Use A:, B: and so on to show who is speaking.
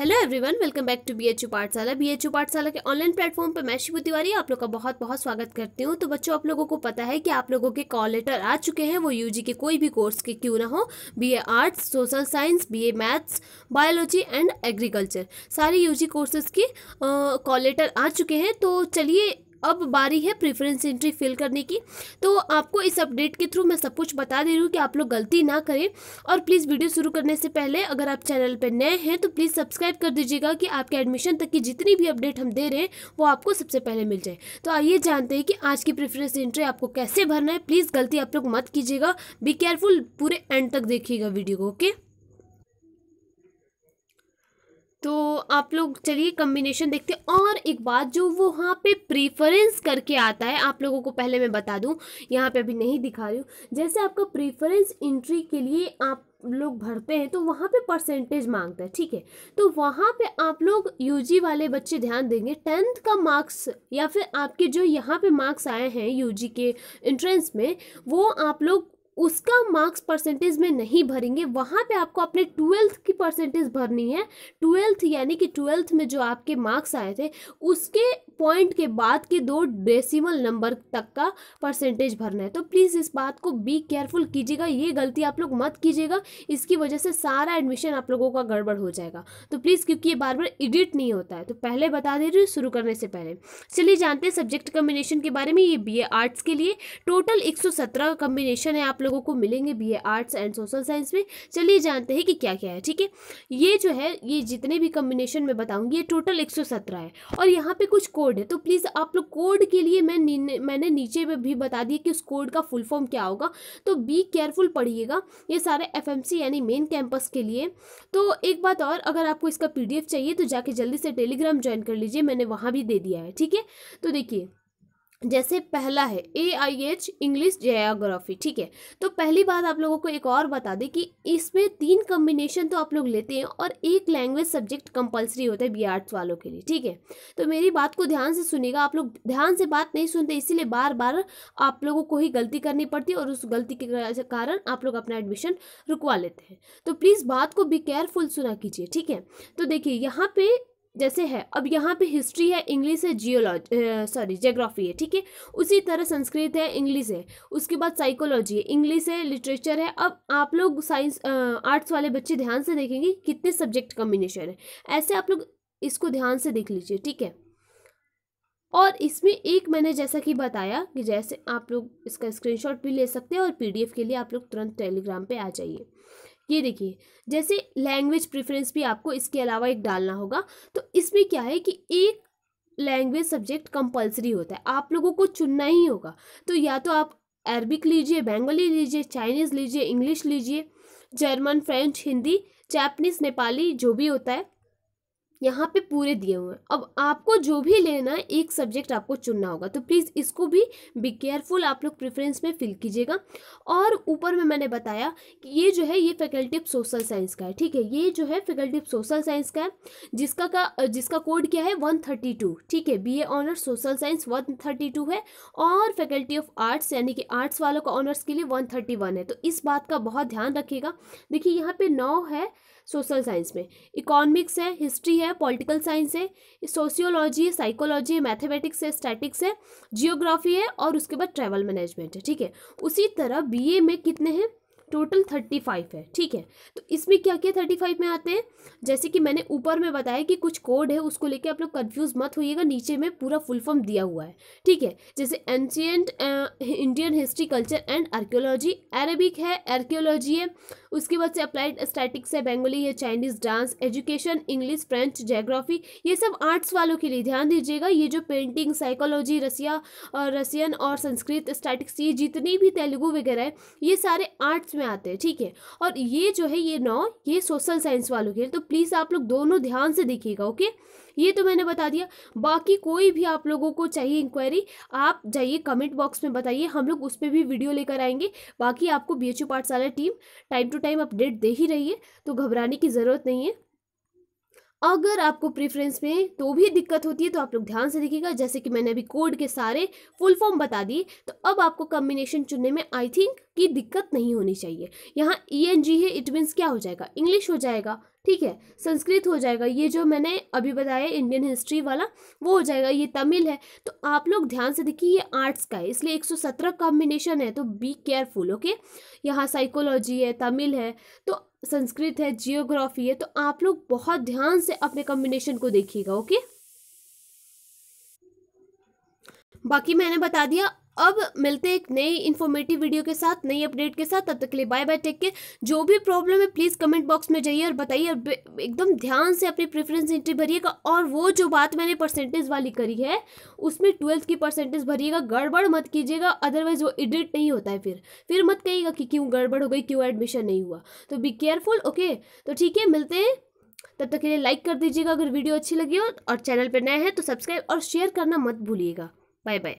A: hello everyone welcome back to B H U Pathshala B H U Pathshala के online platform पर मैं शिव तिवारी आप लोग का बहुत बहुत स्वागत करती हूँ तो बच्चों आप लोगों को पता है कि आप लोगों के कॉल लेटर आ चुके हैं वो यूजी के कोई भी कोर्स के क्यों ना हो B A arts social science B A maths biology and agriculture सारे यू जी कोर्सेज के कॉल लेटर आ चुके हैं तो चलिए अब बारी है प्रेफरेंस एंट्री फिल करने की तो आपको इस अपडेट के थ्रू मैं सब कुछ बता दे रही हूँ कि आप लोग गलती ना करें और प्लीज़ वीडियो शुरू करने से पहले अगर आप चैनल पर नए हैं तो प्लीज़ सब्सक्राइब कर दीजिएगा कि आपके एडमिशन तक की जितनी भी अपडेट हम दे रहे हैं वो आपको सबसे पहले मिल जाए तो आइए जानते हैं कि आज की प्रेफरेंस एंट्री आपको कैसे भरना है प्लीज़ गलती आप लोग मत कीजिएगा बी केयरफुल पूरे एंड तक देखिएगा वीडियो को ओके आप लोग चलिए कम्बिनेशन देखते हैं और एक बात जो वो वहाँ पे प्रीफरेंस करके आता है आप लोगों को पहले मैं बता दूँ यहाँ पे अभी नहीं दिखा रही हूँ जैसे आपका प्रीफरेंस इंट्री के लिए आप लोग भरते हैं तो वहाँ पे परसेंटेज मांगता है ठीक है तो वहाँ पे आप लोग यूजी वाले बच्चे ध्यान देंगे टेंथ का मार्क्स या फिर आपके जो यहाँ पे मार्क्स आए हैं यूजी के एंट्रेंस में वो आप लोग उसका मार्क्स परसेंटेज में नहीं भरेंगे वहाँ पे आपको अपने ट्वेल्थ की परसेंटेज भरनी है ट्वेल्थ यानी कि ट्वेल्थ में जो आपके मार्क्स आए थे उसके पॉइंट के बाद के दो डेसिमल नंबर तक का परसेंटेज भरना है तो प्लीज़ इस बात को बी केयरफुल कीजिएगा ये गलती आप लोग मत कीजिएगा इसकी वजह से सारा एडमिशन आप लोगों का गड़बड़ हो जाएगा तो प्लीज़ क्योंकि ये बार बार एडिट नहीं होता है तो पहले बता दे रही हूँ शुरू करने से पहले चलिए जानते हैं सब्जेक्ट कम्बिनेशन के बारे में ये बी आर्ट्स के लिए टोटल एक कम्बिनेशन है आप लोगों को मिलेंगे B arts and social science में चलिए जानते हैं कि क्या क्या है ठीक है ये जो है ये जितने भी कम्बिनेशन में बताऊंगी ये टोटल एक है और यहाँ पे कुछ कोड है तो प्लीज़ आप लोग कोड के लिए मैं मैंने नीचे भी बता दिया कि उस कोड का फुल फॉर्म क्या होगा तो बी केयरफुल पढ़िएगा ये सारे एफ यानी मेन कैंपस के लिए तो एक बात और अगर आपको इसका पी चाहिए तो जाके जल्दी से टेलीग्राम ज्वाइन कर लीजिए मैंने वहाँ भी दे दिया है ठीक है तो देखिए जैसे पहला है ए आई एच इंग्लिश जयाग्राफी ठीक है तो पहली बात आप लोगों को एक और बता दें कि इसमें तीन कम्बिनेशन तो आप लोग लेते हैं और एक लैंग्वेज सब्जेक्ट कंपलसरी होता है बी आर्ट्स वालों के लिए ठीक है तो मेरी बात को ध्यान से सुनेगा आप लोग ध्यान से बात नहीं सुनते इसीलिए बार बार आप लोगों को ही गलती करनी पड़ती है और उस गलती के कारण आप लोग अपना एडमिशन रुकवा लेते हैं तो प्लीज़ बात को भी केयरफुल सुना कीजिए ठीक है तो देखिए यहाँ पर जैसे है अब यहाँ पे हिस्ट्री है इंग्लिश है जियोलॉजी सॉरी जोग्राफी है ठीक है उसी तरह संस्कृत है इंग्लिश है उसके बाद साइकोलॉजी है इंग्लिश है लिटरेचर है अब आप लोग साइंस आर्ट्स वाले बच्चे ध्यान से देखेंगे कितने सब्जेक्ट कॉम्बिनेशन है ऐसे आप लोग इसको ध्यान से देख लीजिए ठीक है और इसमें एक मैंने जैसा कि बताया कि जैसे आप लोग इसका स्क्रीनशॉट भी ले सकते हैं और पीडीएफ के लिए आप लोग तुरंत टेलीग्राम पे आ जाइए ये देखिए जैसे लैंग्वेज प्रेफरेंस भी आपको इसके अलावा एक डालना होगा तो इसमें क्या है कि एक लैंग्वेज सब्जेक्ट कंपलसरी होता है आप लोगों को चुनना ही होगा तो या तो आप अरबिक लीजिए बंगाली लीजिए चाइनीज़ लीजिए इंग्लिश लीजिए German French Hindi Japanese Nepali जो भी होता है यहाँ पे पूरे दिए हुए हैं अब आपको जो भी लेना है एक सब्जेक्ट आपको चुनना होगा तो प्लीज़ इसको भी बी केयरफुल आप लोग प्रेफरेंस में फिल कीजिएगा और ऊपर में मैंने बताया कि ये जो है ये फैकल्टी ऑफ सोशल साइंस का है ठीक है ये जो है फैकल्टी ऑफ सोशल साइंस का है जिसका का जिसका कोड क्या है वन थर्टी टू ठीक है B A honours social science one thirty two है और फैकल्टी ऑफ आर्ट्स यानी कि आर्ट्स वालों का ऑनर्स के लिए वन थर्टी वन है तो इस बात का बहुत ध्यान रखिएगा देखिए यहाँ पर नौ है सोशल साइंस में इकोनॉमिक्स है हिस्ट्री है है पॉलिटिकल साइंस है सोशियोलॉजी है साइकोलॉजी है मैथमेटिक्स है स्टैटिक्स है जियोग्राफी है और उसके बाद ट्रैवल मैनेजमेंट है ठीक है उसी तरह बीए में कितने हैं टोटल थर्टी फाइव है ठीक है तो इसमें क्या क्या थर्टी फाइव में आते हैं जैसे कि मैंने ऊपर में बताया कि कुछ कोड है उसको लेके आप लोग कन्फ्यूज मत होइएगा नीचे में पूरा फुल फॉर्म दिया हुआ है ठीक है जैसे ancient Indian history culture and archaeology Arabic है आर्क्योलॉजी है उसके बाद से अप्लाइड स्टैटिक्स है बेंगोली है Chinese dance education English French geography ये सब आर्ट्स वालों के लिए ध्यान दीजिएगा ये जो पेंटिंग साइकोलॉजी रसिया और रसियन और संस्कृत स्टैटिक्स ये जितनी भी तेलुगु वगैरह है ये सारे आर्ट्स में आते हैं ठीक है और ये जो है ये नौ ये सोशल साइंस वालों के तो प्लीज़ आप लोग दोनों ध्यान से देखिएगा ओके ये तो मैंने बता दिया बाकी कोई भी आप लोगों को चाहिए इंक्वायरी आप जाइए कमेंट बॉक्स में बताइए हम लोग उस पर भी वीडियो लेकर आएंगे बाकी आपको B H Pathshala team time to time update दे ही रही है तो घबराने की ज़रूरत नहीं है अगर आपको प्रेफरेंस में तो भी दिक्कत होती है तो आप लोग ध्यान से देखिएगा जैसे कि मैंने अभी कोड के सारे फुल फॉर्म बता दिए तो अब आपको कम्बिनेशन चुनने में आई थिंक कि दिक्कत नहीं होनी चाहिए यहाँ ई एन जी है इट मीन्स क्या हो जाएगा इंग्लिश हो जाएगा ठीक है संस्कृत हो जाएगा ये जो मैंने अभी बताया इंडियन हिस्ट्री वाला वो हो जाएगा ये तमिल है तो आप लोग ध्यान से देखिए ये आर्ट्स का है इसलिए 117 कॉम्बिनेशन है तो बी केयरफुल ओके यहाँ साइकोलॉजी है तमिल है तो संस्कृत है जियोग्राफी है तो आप लोग बहुत ध्यान से अपने कॉम्बिनेशन को देखिएगा ओके बाकी मैंने बता दिया अब मिलते हैं एक नई इन्फॉर्मेटिव वीडियो के साथ नई अपडेट के साथ तब तक के लिए बाय बाय टेक के जो भी प्रॉब्लम है प्लीज़ कमेंट बॉक्स में जाइए और बताइए एकदम ध्यान से अपनी प्रेफरेंस एंट्री भरिएगा और वो जो बात मैंने परसेंटेज वाली करी है उसमें ट्वेल्थ की परसेंटेज भरिएगा गड़बड़ मत कीजिएगा अदरवाइज वो एडिट नहीं होता है फिर फिर मत कहिएगा कि क्यों गड़बड़ हो गई क्यों एडमिशन नहीं हुआ तो बी केयरफुल ओके तो ठीक है मिलते हैं तब तक के लिए लाइक कर दीजिएगा अगर वीडियो अच्छी लगी हो और चैनल पर नए हैं तो सब्सक्राइब और शेयर करना मत भूलिएगा बाय बाय